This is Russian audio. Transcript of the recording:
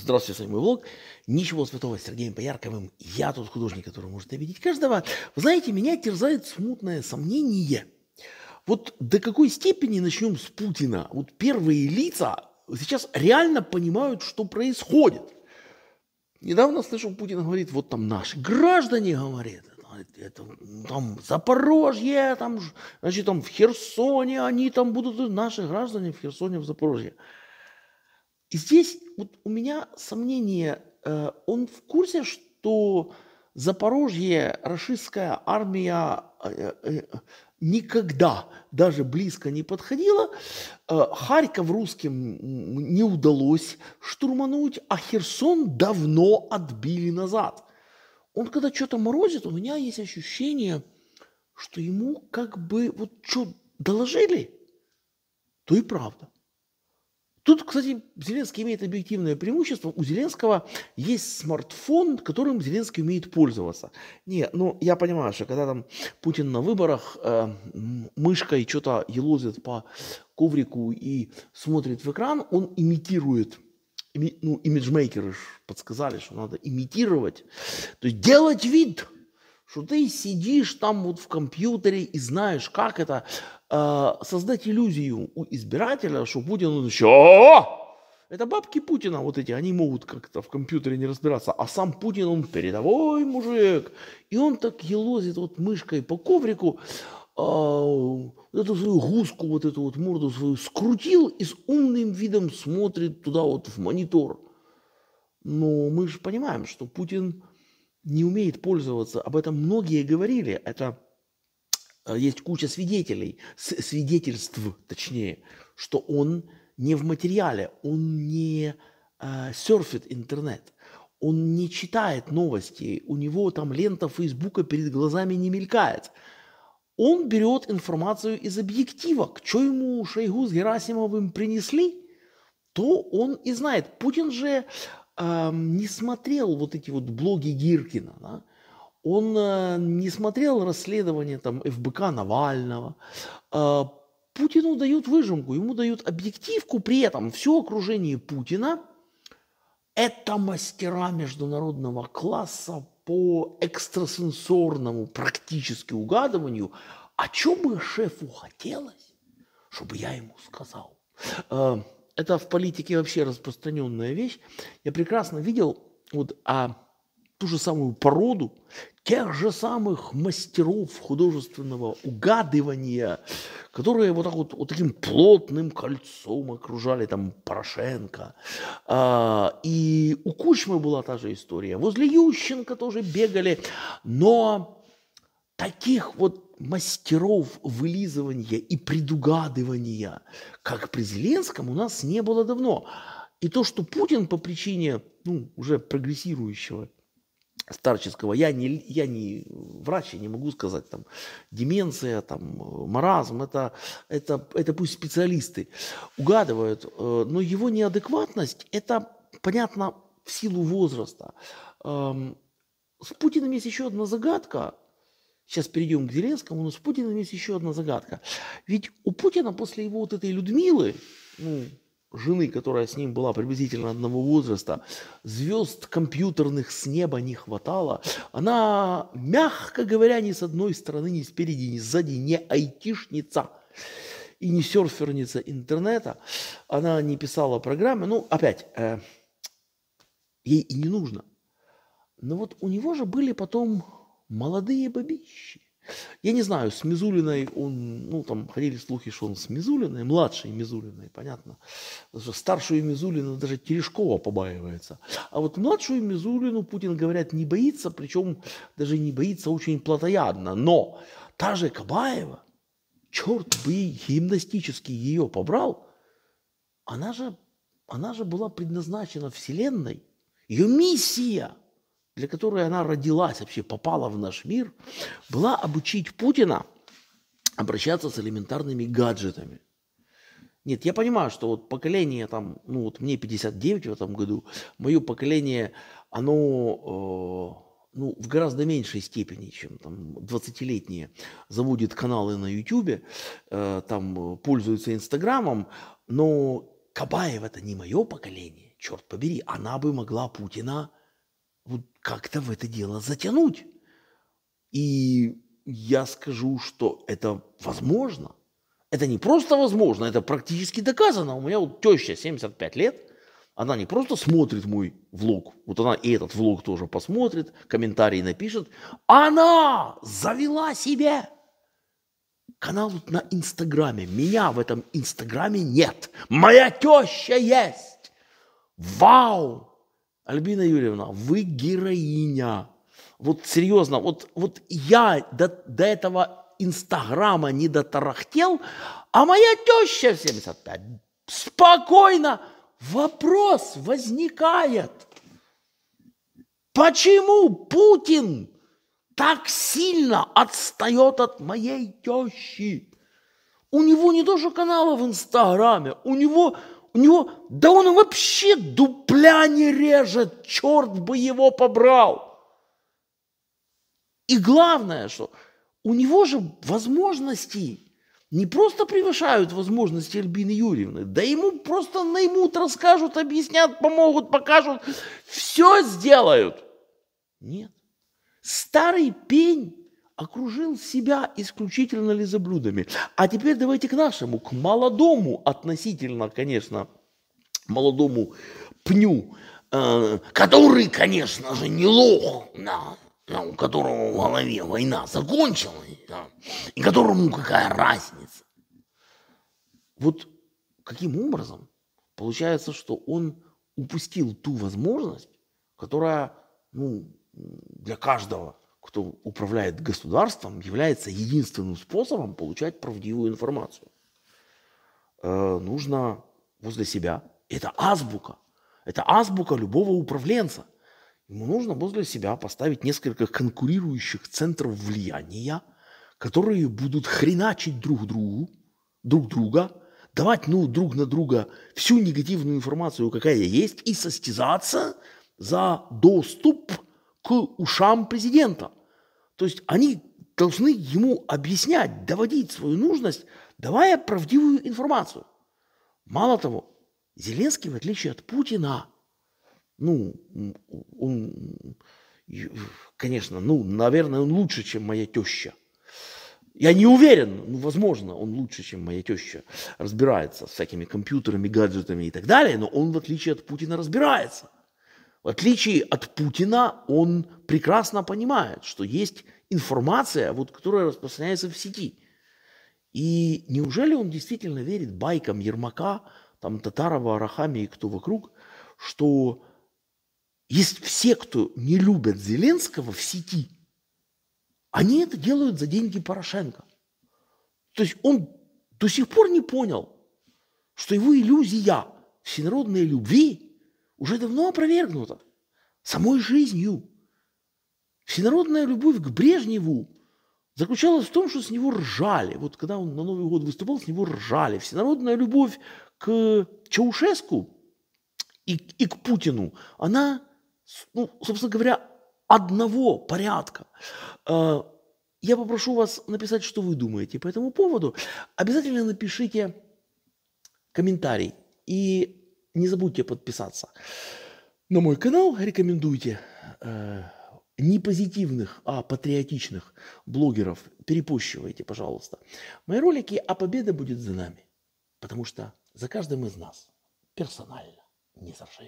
Здравствуйте, с вами мой блог. Ничего святого с Сергеем Поярковым. Я тот художник, который может обидеть каждого. Вы знаете, меня терзает смутное сомнение. Вот до какой степени начнем с Путина? Вот первые лица сейчас реально понимают, что происходит. Недавно слышал, Путин говорит, вот там наши граждане, говорят, это, там Запорожье, там, значит, там в Херсоне, они там будут, наши граждане в Херсоне, в Запорожье. И здесь вот у меня сомнение, э, он в курсе, что Запорожье, российская армия э, э, никогда даже близко не подходила. Харьков русским не удалось штурмануть, а Херсон давно отбили назад. Он когда что-то морозит, у меня есть ощущение, что ему как бы вот что доложили, то и правда. Тут, кстати, Зеленский имеет объективное преимущество. У Зеленского есть смартфон, которым Зеленский умеет пользоваться. Не, ну я понимаю, что когда там Путин на выборах э, мышкой что-то елозит по коврику и смотрит в экран, он имитирует ну, имиджмейкеры подсказали, что надо имитировать, то есть делать вид, что ты сидишь там вот в компьютере и знаешь, как это э, создать иллюзию у избирателя, что Путин он еще... Это бабки Путина вот эти, они могут как-то в компьютере не разбираться. А сам Путин, он передовой мужик. И он так елозит вот мышкой по коврику, э, эту свою гуску, вот эту вот морду свою скрутил и с умным видом смотрит туда вот в монитор. Но мы же понимаем, что Путин не умеет пользоваться. Об этом многие говорили. Это э, есть куча свидетелей, свидетельств, точнее, что он не в материале, он не э, серфит интернет, он не читает новости, у него там лента Фейсбука перед глазами не мелькает. Он берет информацию из объективок, что ему Шойгу с Герасимовым принесли, то он и знает. Путин же не смотрел вот эти вот блоги Гиркина, да? он э, не смотрел расследование там ФБК Навального. А, Путину дают выжимку, ему дают объективку, при этом все окружение Путина – это мастера международного класса по экстрасенсорному практически угадыванию, а чем бы шефу хотелось, чтобы я ему сказал. Э, это в политике вообще распространенная вещь. Я прекрасно видел вот а, ту же самую породу тех же самых мастеров художественного угадывания, которые вот так вот, вот таким плотным кольцом окружали там Порошенко. А, и у Кучмы была та же история. Возле Ющенко тоже бегали. Но таких вот мастеров вылизывания и предугадывания, как при Зеленском, у нас не было давно. И то, что Путин по причине ну, уже прогрессирующего старческого, я не, я не врач, я не могу сказать, там, деменция, там, маразм, это, это, это пусть специалисты угадывают, э, но его неадекватность, это, понятно, в силу возраста. Эм, с Путиным есть еще одна загадка, сейчас перейдем к Зеленскому, но с Путиным есть еще одна загадка. Ведь у Путина после его вот этой Людмилы, ну, жены, которая с ним была приблизительно одного возраста, звезд компьютерных с неба не хватало. Она, мягко говоря, ни с одной стороны, ни спереди, ни сзади не айтишница и не серферница интернета. Она не писала программы. Ну, опять, э, ей и не нужно. Но вот у него же были потом молодые бабищи. Я не знаю, с Мизулиной он, ну, там ходили слухи, что он с Мизулиной, младшей Мизулиной, понятно. Старшую Мизулину даже Терешкова побаивается. А вот младшую Мизулину Путин, говорят, не боится, причем даже не боится очень плотоядно. Но та же Кабаева, черт бы гимнастически ее побрал, она же, она же была предназначена Вселенной. Ее миссия – для которой она родилась, вообще попала в наш мир, была обучить Путина обращаться с элементарными гаджетами. Нет, я понимаю, что вот поколение там, ну вот мне 59 в этом году, мое поколение, оно э, ну, в гораздо меньшей степени, чем там 20-летние, заводит каналы на YouTube, э, там э, пользуется Инстаграмом, но Кабаев это не мое поколение, черт побери, она бы могла Путина вот как-то в это дело затянуть. И я скажу, что это возможно. Это не просто возможно, это практически доказано. У меня вот теща 75 лет, она не просто смотрит мой влог, вот она и этот влог тоже посмотрит, комментарии напишет. Она завела себе канал вот на Инстаграме. Меня в этом Инстаграме нет. Моя теща есть. Вау! Альбина Юрьевна, вы героиня. Вот серьезно, вот, вот я до, до этого Инстаграма не дотарахтел, а моя теща в 75 спокойно. Вопрос возникает. Почему Путин так сильно отстает от моей тещи? У него не тоже канала в Инстаграме, у него у него, да он вообще дупля не режет, черт бы его побрал. И главное, что у него же возможности не просто превышают возможности Альбины Юрьевны, да ему просто наймут, расскажут, объяснят, помогут, покажут, все сделают. Нет. Старый пень окружил себя исключительно лизоблюдами. А теперь давайте к нашему, к молодому, относительно, конечно, молодому пню, э, который, конечно же, не лох, да, у которого в голове война закончилась, да, и которому какая разница. Вот каким образом получается, что он упустил ту возможность, которая ну, для каждого – кто управляет государством, является единственным способом получать правдивую информацию. Э, нужно возле себя. Это азбука. Это азбука любого управленца. Ему нужно возле себя поставить несколько конкурирующих центров влияния, которые будут хреначить друг другу, друг друга, давать ну, друг на друга всю негативную информацию, какая есть, и состязаться за доступ к ушам президента. То есть они должны ему объяснять, доводить свою нужность, давая правдивую информацию. Мало того, Зеленский, в отличие от Путина, ну, он, конечно, ну, наверное, он лучше, чем моя теща. Я не уверен, ну, возможно, он лучше, чем моя теща, разбирается с всякими компьютерами, гаджетами и так далее, но он, в отличие от Путина, разбирается. В отличие от Путина, он прекрасно понимает, что есть информация, вот, которая распространяется в сети. И неужели он действительно верит байкам Ермака, там, Татарова, Арахами и кто вокруг, что есть все, кто не любят Зеленского в сети, они это делают за деньги Порошенко. То есть он до сих пор не понял, что его иллюзия всенародной любви – уже давно опровергнуто самой жизнью. Всенародная любовь к Брежневу заключалась в том, что с него ржали. Вот когда он на Новый год выступал, с него ржали. Всенародная любовь к Чаушеску и, и к Путину, она, ну, собственно говоря, одного порядка. А, я попрошу вас написать, что вы думаете по этому поводу. Обязательно напишите комментарий. И не забудьте подписаться на мой канал, рекомендуйте э, не позитивных, а патриотичных блогеров, перепущивайте, пожалуйста, мои ролики, а победа будет за нами, потому что за каждым из нас персонально не заржавеет.